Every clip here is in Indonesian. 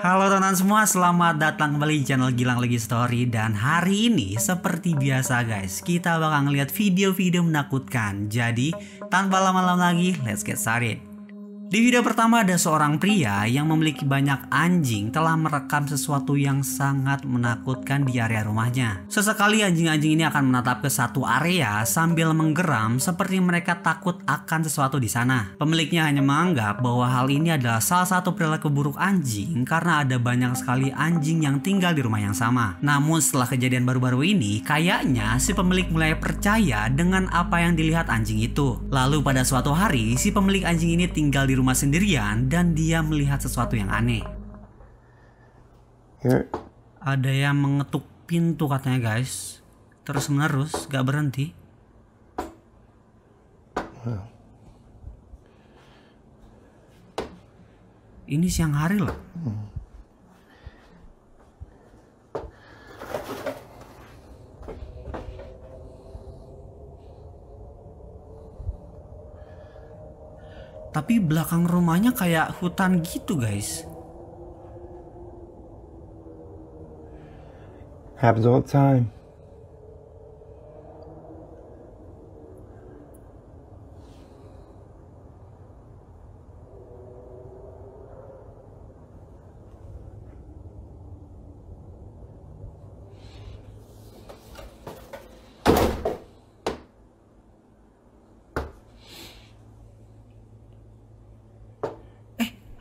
Halo teman-teman semua, selamat datang kembali di channel Gilang Lagi Story Dan hari ini seperti biasa guys, kita bakal ngeliat video-video menakutkan Jadi tanpa lama-lama lagi, let's get started di video pertama ada seorang pria yang memiliki banyak anjing telah merekam sesuatu yang sangat menakutkan di area rumahnya. Sesekali anjing-anjing ini akan menatap ke satu area sambil menggeram seperti mereka takut akan sesuatu di sana. Pemiliknya hanya menganggap bahwa hal ini adalah salah satu perilaku buruk anjing karena ada banyak sekali anjing yang tinggal di rumah yang sama. Namun setelah kejadian baru-baru ini, kayaknya si pemilik mulai percaya dengan apa yang dilihat anjing itu. Lalu pada suatu hari, si pemilik anjing ini tinggal di rumah sendirian dan dia melihat sesuatu yang aneh. Ya. Ada yang mengetuk pintu katanya guys. Terus menerus, gak berhenti. Ini siang hari loh. Hmm. Tapi belakang rumahnya kayak hutan gitu guys. Happens all the time.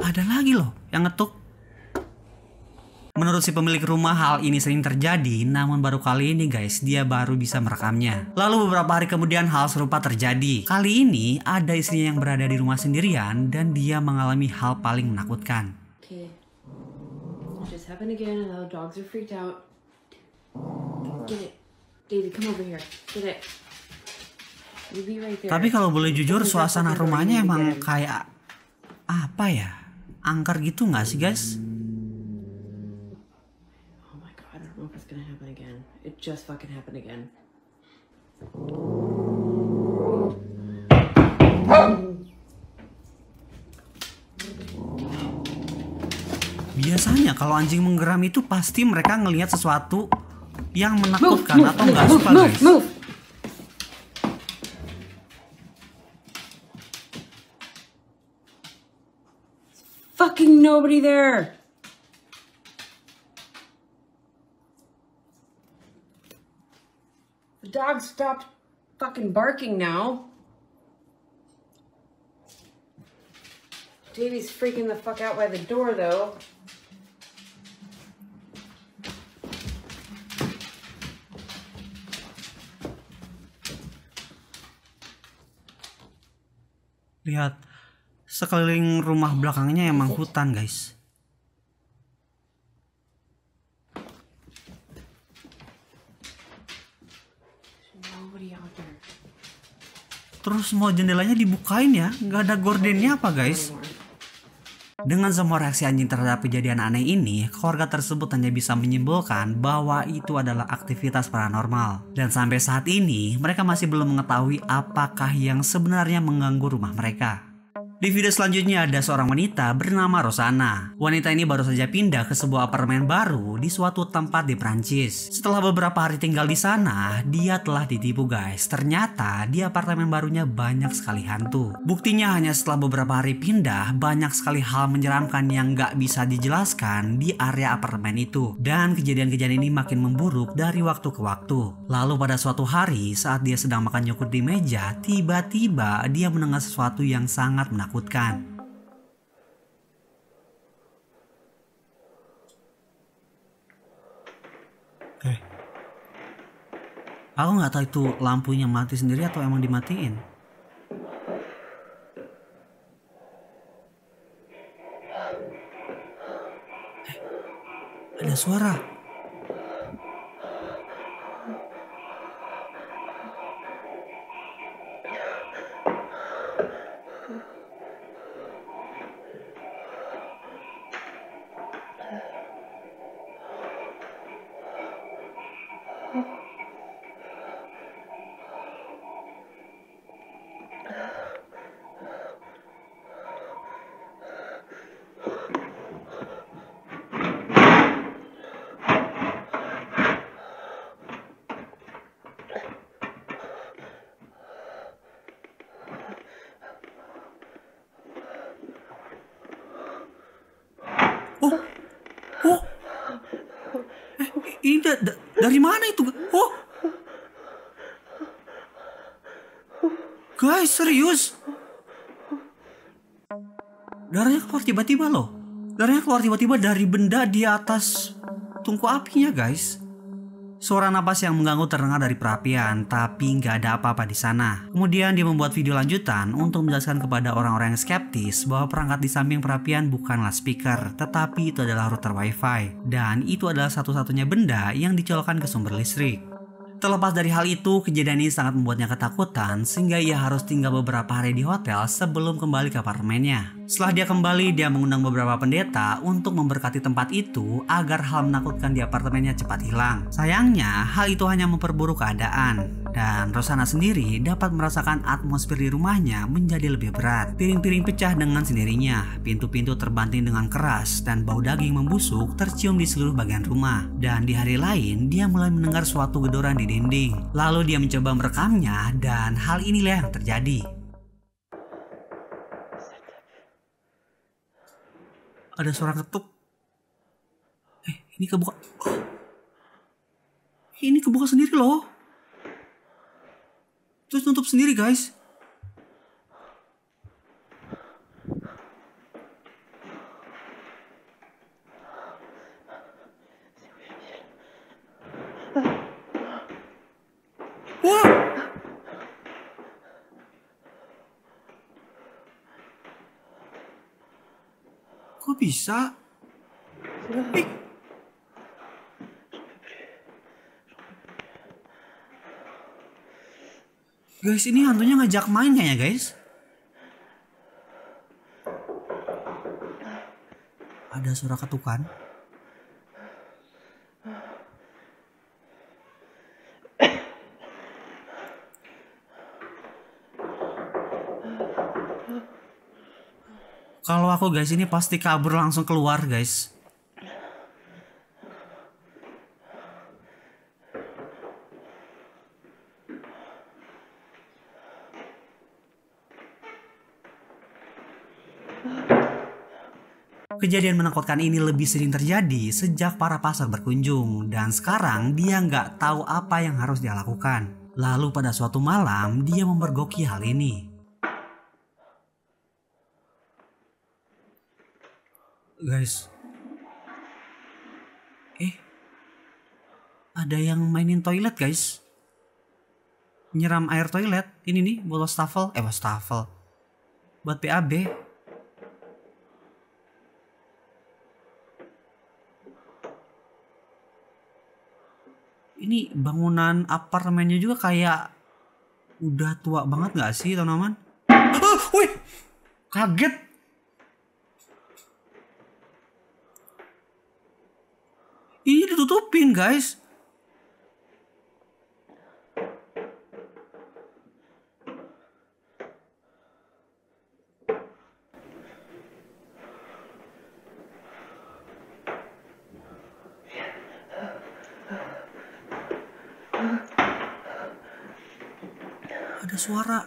ada lagi loh yang ngetuk. Menurut si pemilik rumah hal ini sering terjadi, namun baru kali ini guys dia baru bisa merekamnya. Lalu beberapa hari kemudian hal serupa terjadi. Kali ini ada istrinya yang berada di rumah sendirian dan dia mengalami hal paling menakutkan. Tapi kalau boleh jujur, suasana rumahnya emang kayak apa ya? angker gitu nggak sih guys? Oh just fucking again. Biasanya kalau anjing menggeram itu pasti mereka ngelihat sesuatu yang menakutkan move, move, atau nggak suka guys. Move, move. fucking nobody there. The dog stopped fucking barking now. Davey's freaking the fuck out by the door though. Lihat, sekeliling rumah belakangnya emang hutan guys terus semua jendelanya dibukain ya nggak ada gordennya apa guys dengan semua reaksi anjing terhadap kejadian aneh ini, keluarga tersebut hanya bisa menyimpulkan bahwa itu adalah aktivitas paranormal. Dan sampai saat ini, mereka masih belum mengetahui apakah yang sebenarnya mengganggu rumah mereka. Di video selanjutnya ada seorang wanita bernama Rosana. Wanita ini baru saja pindah ke sebuah apartemen baru di suatu tempat di Prancis. Setelah beberapa hari tinggal di sana, dia telah ditipu guys. Ternyata di apartemen barunya banyak sekali hantu. Buktinya hanya setelah beberapa hari pindah, banyak sekali hal menyeramkan yang gak bisa dijelaskan di area apartemen itu. Dan kejadian-kejadian ini makin memburuk dari waktu ke waktu. Lalu pada suatu hari saat dia sedang makan yogurt di meja, tiba-tiba dia mendengar sesuatu yang sangat menakutkan menakutkan. Eh, Aku nggak tahu itu lampunya mati sendiri atau emang dimatiin. Eh, ada suara. da, da, dari mana itu? Oh. Guys, serius. Darahnya keluar tiba-tiba loh. Darahnya keluar tiba-tiba dari benda di atas tungku apinya, guys. Suara napas yang mengganggu terdengar dari perapian, tapi nggak ada apa-apa di sana. Kemudian dia membuat video lanjutan untuk menjelaskan kepada orang-orang yang skeptis bahwa perangkat di samping perapian bukanlah speaker, tetapi itu adalah router wifi. Dan itu adalah satu-satunya benda yang dicolokkan ke sumber listrik. Terlepas dari hal itu, kejadian ini sangat membuatnya ketakutan sehingga ia harus tinggal beberapa hari di hotel sebelum kembali ke apartemennya. Setelah dia kembali, dia mengundang beberapa pendeta untuk memberkati tempat itu agar hal menakutkan di apartemennya cepat hilang. Sayangnya, hal itu hanya memperburuk keadaan dan Rosana sendiri dapat merasakan atmosfer di rumahnya menjadi lebih berat. Piring-piring pecah dengan sendirinya, pintu-pintu terbanting dengan keras, dan bau daging membusuk tercium di seluruh bagian rumah. Dan di hari lain, dia mulai mendengar suatu gedoran di dinding. Lalu dia mencoba merekamnya, dan hal inilah yang terjadi. Ada suara ketuk. Eh, ini kebuka. Ini kebuka sendiri loh nutup sendiri guys. Kok bisa? Pik. Guys, ini hantunya ngajak main kayaknya, guys. Ada suara ketukan. Kalau aku guys ini pasti kabur langsung keluar guys. Kejadian menakutkan ini lebih sering terjadi sejak para pasar berkunjung dan sekarang dia nggak tahu apa yang harus dia lakukan. Lalu pada suatu malam dia memergoki hal ini. Guys. Eh. Ada yang mainin toilet, guys. Nyeram air toilet. Ini nih, bolos stafel? Eh, wastafel. Buat PAB. ini bangunan apartemennya juga kayak udah tua banget gak sih teman-teman? Ah, wih, kaget. Ini ditutupin guys. suara.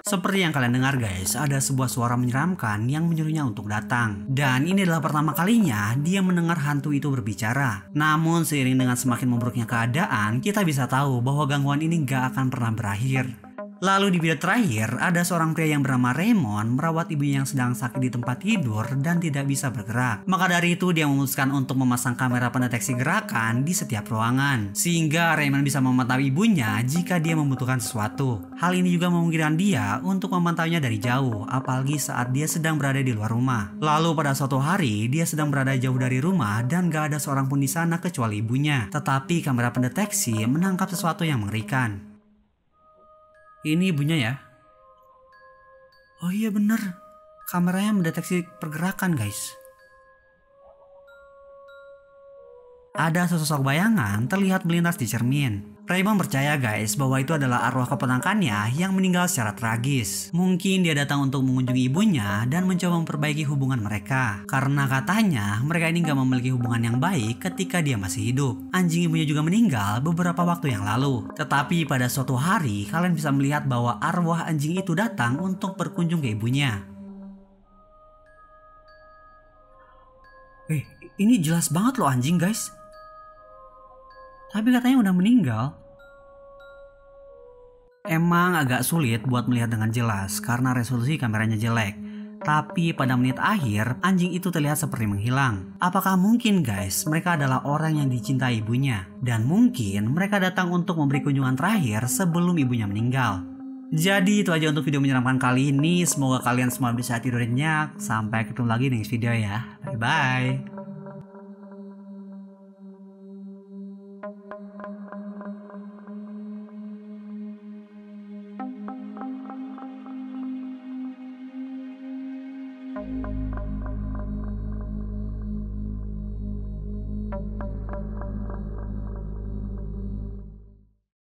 Seperti yang kalian dengar guys, ada sebuah suara menyeramkan yang menyuruhnya untuk datang. Dan ini adalah pertama kalinya dia mendengar hantu itu berbicara. Namun seiring dengan semakin memburuknya keadaan, kita bisa tahu bahwa gangguan ini gak akan pernah berakhir. Lalu di video terakhir, ada seorang pria yang bernama Raymond merawat ibunya yang sedang sakit di tempat tidur dan tidak bisa bergerak. Maka dari itu dia memutuskan untuk memasang kamera pendeteksi gerakan di setiap ruangan. Sehingga Raymond bisa memantau ibunya jika dia membutuhkan sesuatu. Hal ini juga memungkinkan dia untuk memantaunya dari jauh, apalagi saat dia sedang berada di luar rumah. Lalu pada suatu hari, dia sedang berada jauh dari rumah dan gak ada seorang pun di sana kecuali ibunya. Tetapi kamera pendeteksi menangkap sesuatu yang mengerikan. Ini ibunya ya. Oh iya bener, kameranya mendeteksi pergerakan guys. ada sesosok bayangan terlihat melintas di cermin. Raymond percaya guys bahwa itu adalah arwah keponakannya yang meninggal secara tragis. Mungkin dia datang untuk mengunjungi ibunya dan mencoba memperbaiki hubungan mereka. Karena katanya mereka ini gak memiliki hubungan yang baik ketika dia masih hidup. Anjing ibunya juga meninggal beberapa waktu yang lalu. Tetapi pada suatu hari kalian bisa melihat bahwa arwah anjing itu datang untuk berkunjung ke ibunya. Eh, ini jelas banget loh anjing guys. Tapi katanya udah meninggal. Emang agak sulit buat melihat dengan jelas karena resolusi kameranya jelek. Tapi pada menit akhir, anjing itu terlihat seperti menghilang. Apakah mungkin guys, mereka adalah orang yang dicintai ibunya? Dan mungkin mereka datang untuk memberi kunjungan terakhir sebelum ibunya meninggal. Jadi itu aja untuk video menyeramkan kali ini. Semoga kalian semua bisa tidur nyenyak. Sampai ketemu lagi di next video ya. Bye-bye.